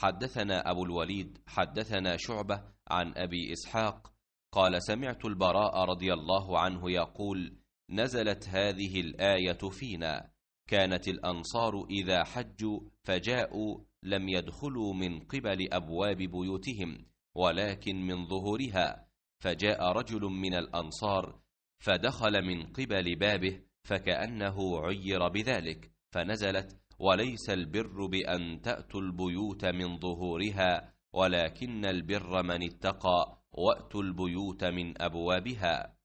حدثنا أبو الوليد حدثنا شعبة عن أبي إسحاق قال سمعت البراء رضي الله عنه يقول نزلت هذه الآية فينا كانت الأنصار إذا حجوا فجاءوا لم يدخلوا من قبل أبواب بيوتهم ولكن من ظهورها فجاء رجل من الأنصار فدخل من قبل بابه فكأنه عير بذلك فنزلت وليس البر بأن تأتوا البيوت من ظهورها ولكن البر من اتقى وأتوا البيوت من أبوابها